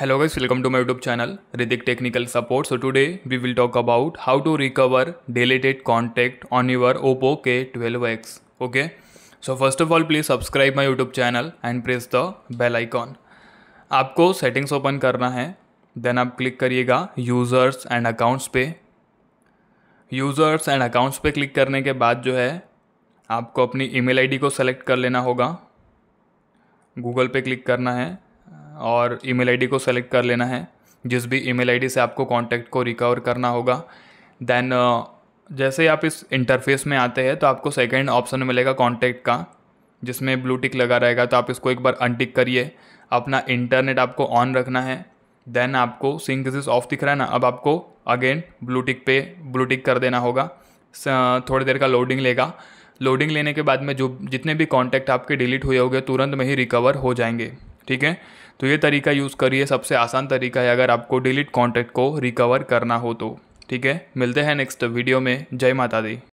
hello guys welcome to my YouTube channel Ridik technical support so today we will talk about how to recover deleted contact on your Oppo K twelve X okay so first of all please subscribe my YouTube channel and press the bell icon आपको settings open करना है then आप click करिएगा users and accounts पे users and accounts पे click करने के बाद जो है आपको अपनी ईमेल आईडी को सेलेक्ट कर लेना होगा गूगल पे क्लिक करना है और ईमेल आईडी को सेलेक्ट कर लेना है जिस भी ईमेल आईडी से आपको कॉन्टैक्ट को रिकवर करना होगा दैन uh, जैसे ही आप इस इंटरफेस में आते हैं तो आपको सेकेंड ऑप्शन मिलेगा कॉन्टैक्ट का जिसमें ब्लू टिक लगा रहेगा तो आप इसको एक बार अनटिक करिए अपना इंटरनेट आपको ऑन रखना है देन आपको सिंक दिस ऑफ दिख रहा है ना अब आपको अगेन ब्लू टिक पे ब्लू टिक कर देना होगा थोड़ी देर का लोडिंग लेगा लोडिंग लेने के बाद में जो जितने भी कॉन्टैक्ट आपके डिलीट हुए होंगे तुरंत में ही रिकवर हो जाएंगे ठीक है तो ये तरीका यूज़ करिए सबसे आसान तरीका है अगर आपको डिलीट कॉन्टैक्ट को रिकवर करना हो तो ठीक है मिलते हैं नेक्स्ट वीडियो में जय माता दी